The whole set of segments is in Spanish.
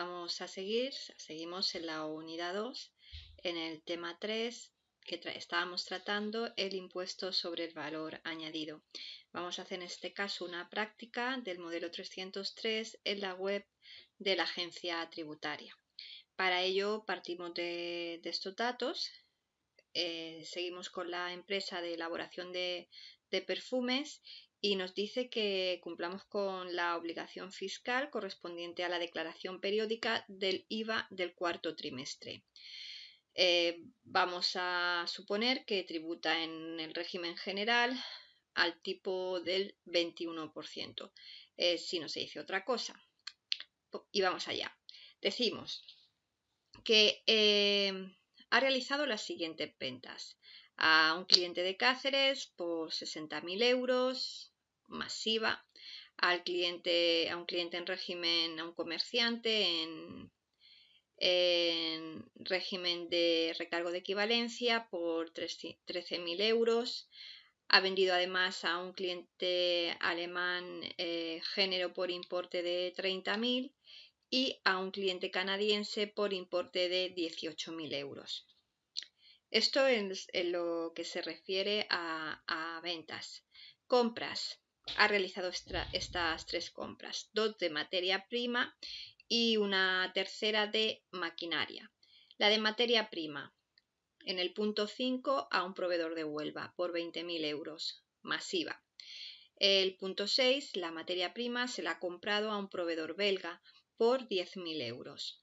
Vamos a seguir, seguimos en la unidad 2, en el tema 3 que estábamos tratando el impuesto sobre el valor añadido. Vamos a hacer en este caso una práctica del modelo 303 en la web de la agencia tributaria. Para ello partimos de, estos datos, eh, seguimos con la empresa de elaboración de, de perfumes y nos dice que cumplamos con la obligación fiscal correspondiente a la declaración periódica del IVA del cuarto trimestre. Eh, vamos a suponer que tributa en el régimen general al tipo del 21%, eh, si no se dice otra cosa. Y vamos allá. Decimos que eh, ha realizado las siguientes ventas a un cliente de Cáceres por 60.000 euros, masiva al cliente, a un cliente en régimen, a un comerciante en, régimen de recargo de equivalencia por 13.000 euros. Ha vendido además a un cliente alemán eh, género por importe de 30.000 y a un cliente canadiense por importe de 18.000 euros. Esto es en lo que se refiere a ventas. Compras ha realizado estas tres compras, dos de materia prima y una tercera de maquinaria. La de materia prima, en el punto 5 a un proveedor de Huelva por 20.000 euros, masiva. El punto 6, la materia prima, se la ha comprado a un proveedor belga por 10.000 euros.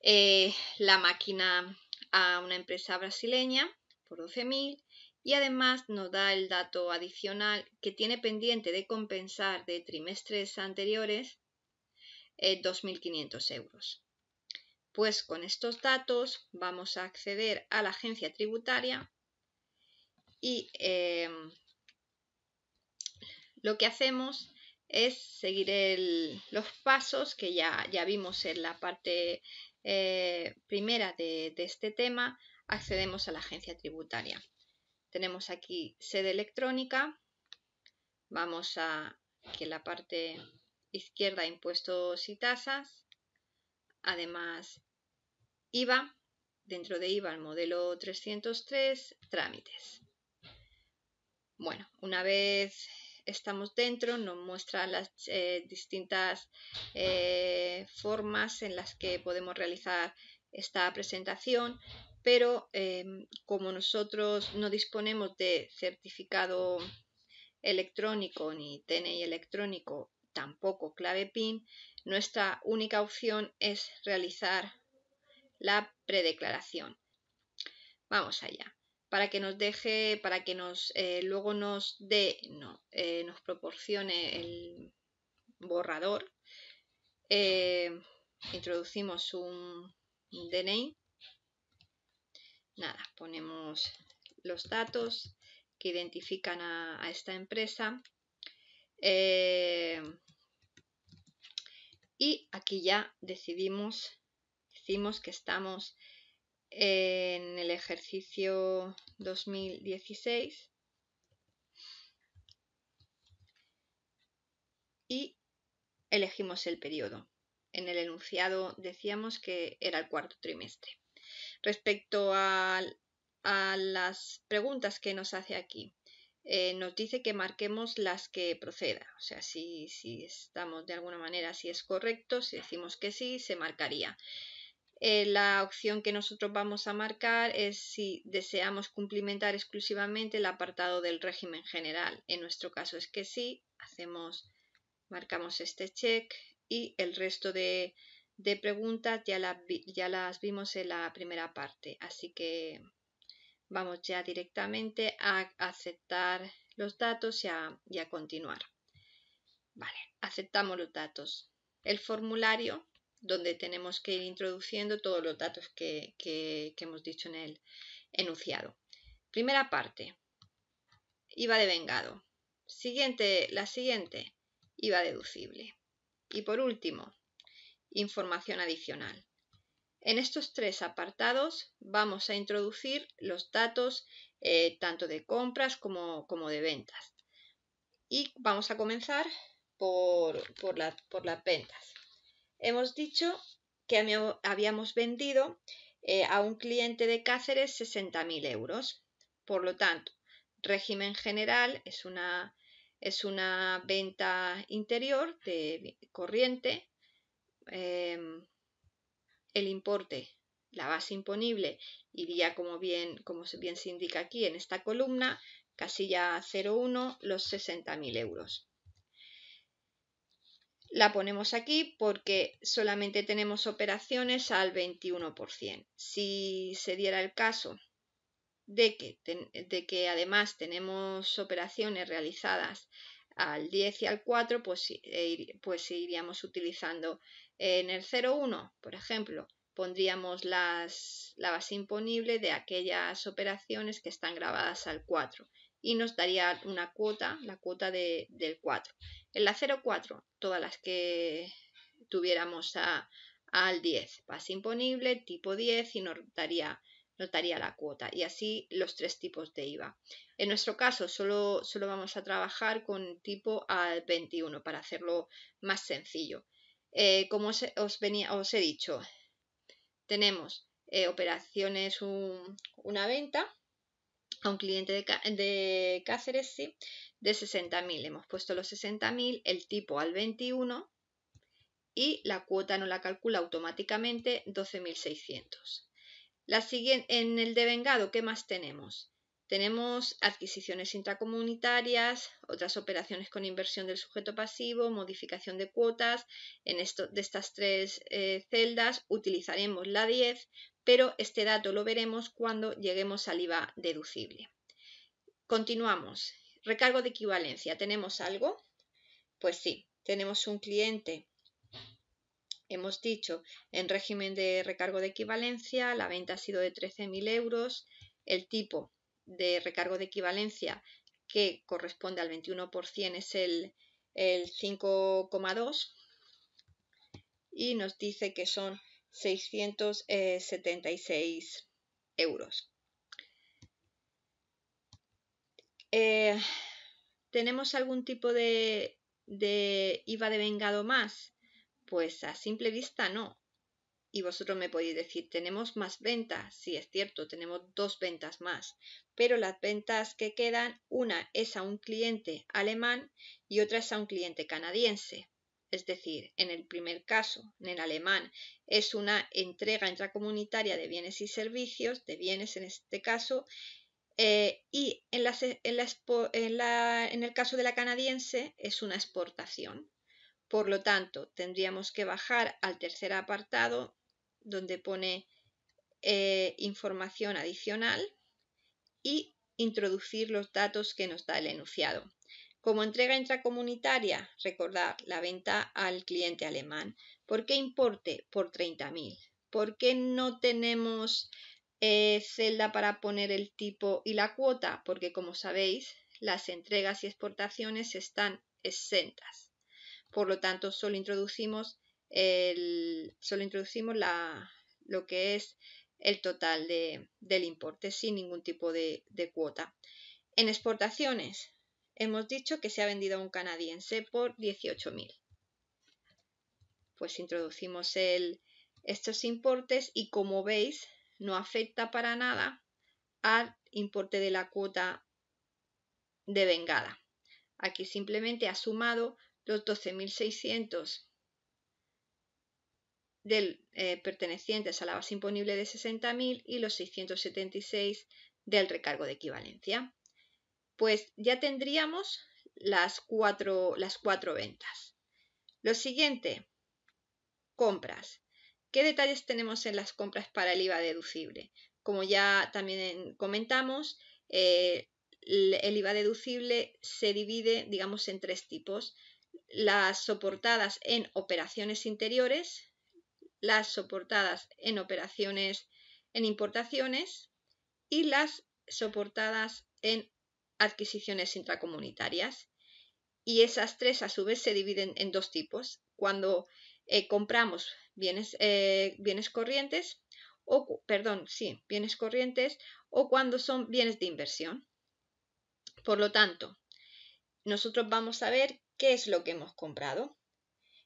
Eh, la máquina a una empresa brasileña por 12.000 y además nos da el dato adicional que tiene pendiente de compensar de trimestres anteriores 2.500 eh, euros. Pues con estos datos vamos a acceder a la agencia tributaria y em, lo que hacemos es seguir los pasos que ya, vimos en la parte eh, primera de este tema, accedemos a la agencia tributaria. Tenemos aquí sede electrónica. Vamos a que la parte izquierda impuestos y tasas. Además, IVA. Dentro de IVA el modelo 303, trámites. Bueno, una vez estamos dentro, nos muestra las eh, distintas eh, formas en las que podemos realizar esta presentación pero em, como nosotros no disponemos de certificado electrónico ni TNI electrónico, tampoco clave PIN, nuestra única opción es realizar la predeclaración. Vamos allá. Para que nos deje, para que eh, luego nos dé, no, eh, nos proporcione el borrador, eh, introducimos un DNI nada, ponemos los datos que identifican a, esta empresa. Eh, y aquí ya decidimos, decimos que estamos en el ejercicio 2016 y elegimos el periodo. En el enunciado decíamos que era el cuarto trimestre. Respecto a, las preguntas que nos hace aquí, eh, nos dice que marquemos las que proceda. O sea, si, estamos de alguna manera, si es correcto, si decimos que sí, se marcaría. Eh, la opción que nosotros vamos a marcar es si deseamos cumplimentar exclusivamente el apartado del régimen general. En nuestro caso es que sí, hacemos, marcamos este check y el resto de de preguntas ya, ya las vimos en la primera parte, así que vamos ya directamente a aceptar los datos y a, continuar. Vale, aceptamos los datos. El formulario donde tenemos que ir introduciendo todos los datos que, que, que, hemos dicho en el enunciado. Primera parte, IVA de vengado. Siguiente, la siguiente, IVA deducible. Y por último, información adicional. En estos tres apartados vamos a introducir los datos eh, tanto de compras como, de ventas. Y vamos a comenzar por, por, la, las ventas. Hemos dicho que habíamos vendido eh, a un cliente de Cáceres 60.000 euros. Por lo tanto, régimen general es una, es una venta interior de corriente Em, el importe, la base imponible, iría como bien, como bien se indica aquí en esta columna, casilla 01, los 60.000 euros. La ponemos aquí porque solamente tenemos operaciones al 21%. Si se diera el caso de que, de que además tenemos operaciones realizadas al 10 y al 4, pues, eh, pues iríamos utilizando en el 01, por ejemplo, pondríamos la base imponible de aquellas operaciones que están grabadas al 4 y nos daría una cuota, la cuota del 4. En la 04, todas las que tuviéramos al 10, base imponible, tipo 10 y nos daría, la cuota. Y así los tres tipos de IVA. En nuestro caso solo, solo vamos a trabajar con tipo al 21 para hacerlo más sencillo. Eh, como os, he dicho, tenemos eh, operaciones, una venta a un cliente de, Cáceres de 60.000. Hemos puesto los 60.000, el tipo al 21 y la cuota no la calcula automáticamente 12.600. La siguiente, en el devengado, ¿qué más tenemos? Tenemos adquisiciones intracomunitarias, otras operaciones con inversión del sujeto pasivo, modificación de cuotas. En esto, de estas tres eh, celdas utilizaremos la 10, pero este dato lo veremos cuando lleguemos al IVA deducible. Continuamos. Recargo de equivalencia. ¿Tenemos algo? Pues sí, tenemos un cliente hemos dicho, en régimen de recargo de equivalencia, la venta ha sido de 13.000 euros, el tipo de recargo de equivalencia que corresponde al 21% es el, 5,2 y nos dice que son 676 euros. Eh, ¿Tenemos algún tipo de, IVA de vengado más? Pues a simple vista no y vosotros me podéis decir, tenemos más ventas. Sí, es cierto, tenemos dos ventas más. Pero las ventas que quedan, una es a un cliente alemán y otra es a un cliente canadiense. Es decir, en el primer caso, en el alemán, es una entrega intracomunitaria de bienes y servicios, de bienes en este caso, eh, y en el caso de la canadiense es una exportación. Por lo tanto, tendríamos que bajar al tercer apartado donde pone eh, información adicional y introducir los datos que nos da el enunciado. Como entrega intracomunitaria, recordar la venta al cliente alemán. ¿Por qué importe? Por 30.000. ¿Por qué no tenemos eh, celda para poner el tipo y la cuota? Porque como sabéis, las entregas y exportaciones están exentas. Por lo tanto, solo introducimos solo introducimos la, lo que es el total del importe sin ningún tipo de, cuota. En exportaciones hemos dicho que se ha vendido a un canadiense por 18.000. Pues introducimos estos importes y como veis no afecta para nada al importe de la cuota de vengada. Aquí simplemente ha sumado los 12.600 del, eh, pertenecientes a la base imponible de 60.000 y los 676 del recargo de equivalencia. Pues ya tendríamos las cuatro, las cuatro ventas. Lo siguiente, compras. ¿Qué detalles tenemos en las compras para el IVA deducible? Como ya también eh, comentamos, eh, el IVA deducible se divide, digamos, en tres tipos. Las soportadas en operaciones interiores, las soportadas en operaciones en importaciones y las soportadas en adquisiciones intracomunitarias. Y esas tres a su vez se dividen en dos tipos. Cuando eh, compramos bienes, eh, bienes corrientes, o perdón, sí, bienes corrientes, o cuando son bienes de inversión. Por lo tanto, nosotros vamos a ver qué es lo que hemos comprado.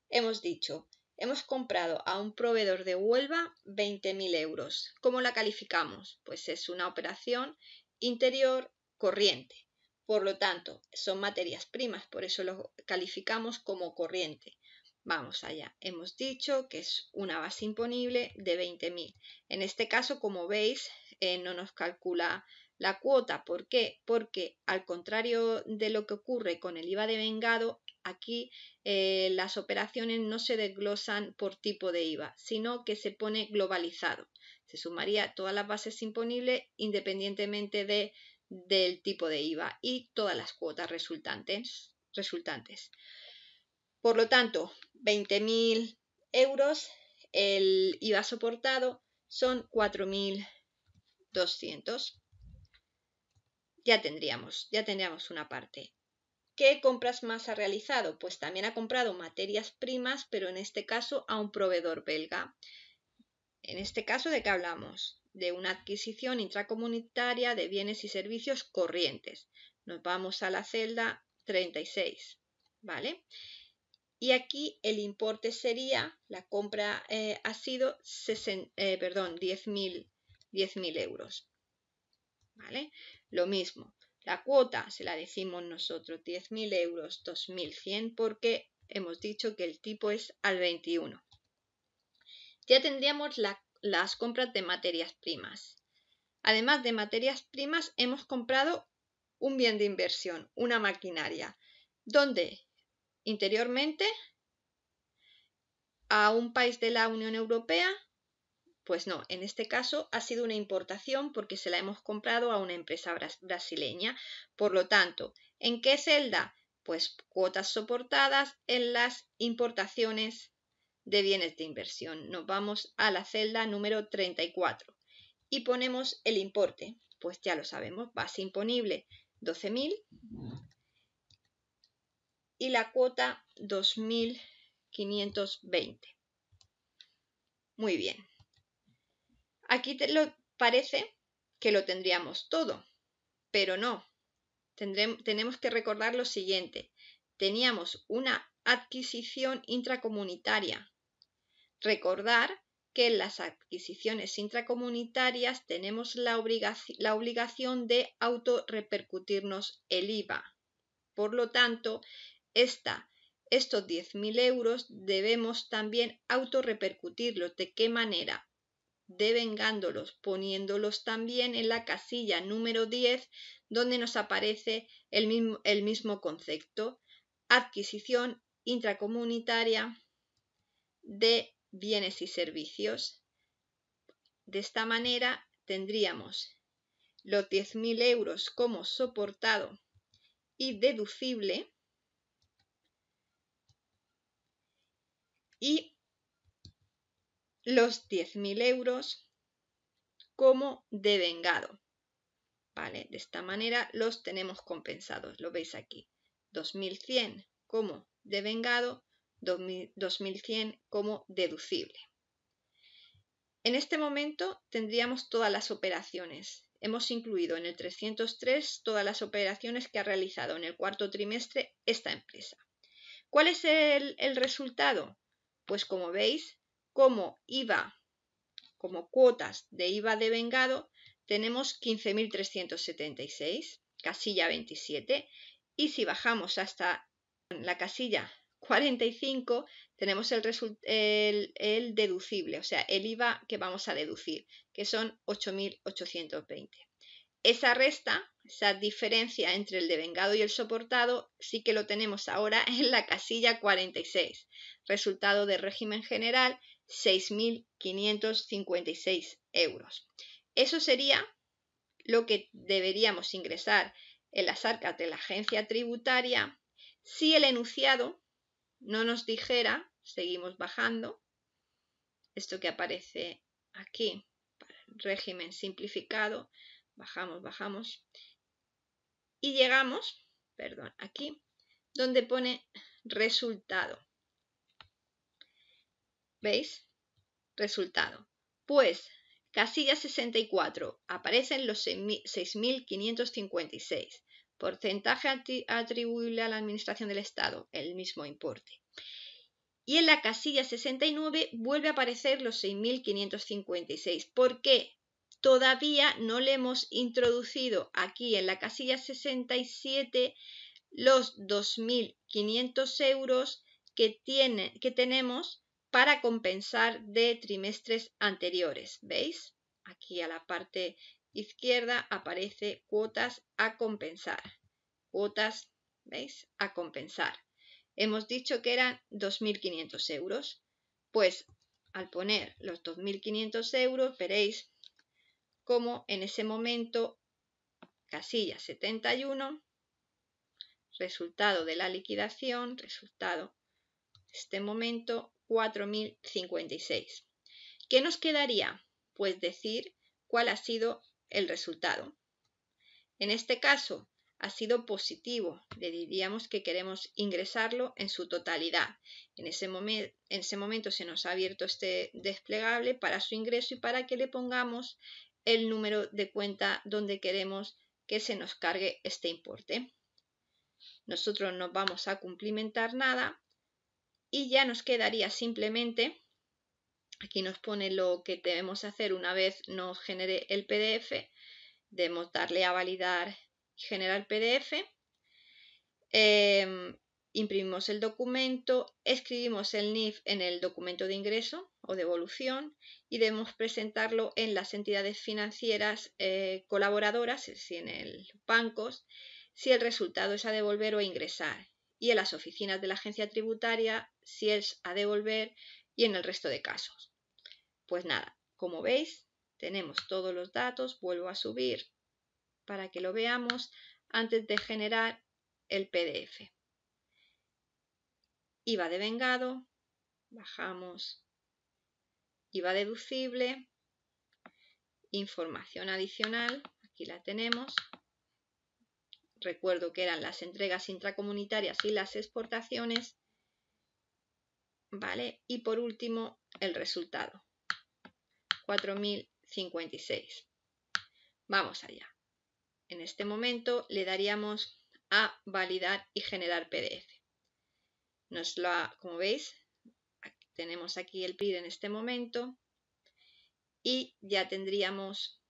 Hemos dicho Hemos comprado a un proveedor de Huelva 20.000 euros. ¿Cómo la calificamos? Pues es una operación interior corriente. Por lo tanto, son materias primas, por eso lo calificamos como corriente. Vamos allá, hemos dicho que es una base imponible de 20.000. En este caso, como veis, eh, no nos calcula la cuota. ¿Por qué? Porque al contrario de lo que ocurre con el IVA de vengado, Aquí eh, las operaciones no se desglosan por tipo de IVA, sino que se pone globalizado. Se sumaría todas las bases imponibles independientemente de, del tipo de IVA y todas las cuotas resultantes. resultantes. Por lo tanto, 20.000 euros, el IVA soportado son 4.200. Ya tendríamos, ya tendríamos una parte. ¿Qué compras más ha realizado? Pues también ha comprado materias primas, pero en este caso a un proveedor belga. En este caso, ¿de qué hablamos? De una adquisición intracomunitaria de bienes y servicios corrientes. Nos vamos a la celda 36, ¿vale? Y aquí el importe sería, la compra eh, ha sido 10.000 eh, euros. ¿Vale? Lo mismo, la cuota se la decimos nosotros, 10.000 euros, 2.100, porque hemos dicho que el tipo es al 21. Ya tendríamos las compras de materias primas. Además de materias primas, hemos comprado un bien de inversión, una maquinaria, donde interiormente a un país de la Unión Europea pues no, en este caso ha sido una importación porque se la hemos comprado a una empresa brasileña. Por lo tanto, ¿en qué celda? Pues cuotas soportadas en las importaciones de bienes de inversión. Nos vamos a la celda número 34 y ponemos el importe. Pues ya lo sabemos, base imponible 12.000 y la cuota 2.520. Muy bien. Aquí te lo parece que lo tendríamos todo, pero no. tenemos que recordar lo siguiente. Teníamos una adquisición intracomunitaria. Recordar que en las adquisiciones intracomunitarias tenemos la, obligación, de autorrepercutirnos el IVA. Por lo tanto, estos 10.000 euros debemos también autorrepercutirlos. ¿De qué manera? devengándolos, poniéndolos también en la casilla número 10, donde nos aparece el mismo, concepto, adquisición intracomunitaria de bienes y servicios. De esta manera tendríamos los 10.000 euros como soportado y deducible y los 10.000 euros como devengado. ¿Vale? De esta manera los tenemos compensados. Lo veis aquí. 2.100 como devengado, 2.100 como deducible. En este momento tendríamos todas las operaciones. Hemos incluido en el 303 todas las operaciones que ha realizado en el cuarto trimestre esta empresa. ¿Cuál es el resultado? Pues como veis, como IVA, como cuotas de IVA de vengado, tenemos 15.376, casilla 27, y si bajamos hasta la casilla 45 tenemos el, deducible, o sea, el IVA que vamos a deducir, que son 8.820. Esa resta, esa diferencia entre el devengado y el soportado, sí que lo tenemos ahora en la casilla 46, resultado de régimen general 6.556 euros. Eso sería lo que deberíamos ingresar en las arcas de la agencia tributaria si el enunciado no nos dijera, seguimos bajando, esto que aparece aquí, régimen simplificado, bajamos, bajamos, y llegamos, perdón, aquí, donde pone resultado. ¿Veis? Resultado. Pues, casilla 64, aparecen los 6.556. Porcentaje atribuible a la Administración del Estado, el mismo importe. Y en la casilla 69 vuelve a aparecer los 6.556. ¿Por qué? Todavía no le hemos introducido aquí en la casilla 67 los 2.500 euros que, tiene, que tenemos para compensar de trimestres anteriores. ¿Veis? Aquí a la parte izquierda aparece cuotas a compensar. Cuotas, ¿veis? A compensar. Hemos dicho que eran 2.500 euros. Pues al poner los 2.500 euros veréis cómo en ese momento casilla 71, resultado de la liquidación, resultado este momento 4.056. ¿Qué nos quedaría? Pues decir cuál ha sido el resultado. En este caso, ha sido positivo. Le diríamos que queremos ingresarlo en su totalidad. En ese, momento se nos ha abierto este desplegable para su ingreso y para que le pongamos el número de cuenta donde queremos que se nos cargue este importe. Nosotros no vamos a cumplimentar nada y ya nos quedaría simplemente, aquí nos pone lo que debemos hacer una vez nos genere el PDF, debemos darle a validar y generar PDF, em, imprimimos el documento, escribimos el NIF en el documento de ingreso o devolución y debemos presentarlo en las entidades financieras eh, colaboradoras, es decir, en el bancos, si el resultado es a devolver o ingresar y en las oficinas de la agencia tributaria si es a devolver y en el resto de casos. Pues nada, como veis, tenemos todos los datos, vuelvo a subir para que lo veamos antes de generar el PDF. IVA vengado, bajamos IVA deducible, información adicional, aquí la tenemos. Recuerdo que eran las entregas intracomunitarias y las exportaciones ¿vale? Y por último, el resultado, 4056. Vamos allá. En este momento le daríamos a validar y generar PDF. Nos lo como veis, tenemos aquí el PID en este momento y ya tendríamos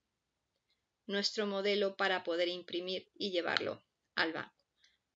nuestro modelo para poder imprimir y llevarlo al banco.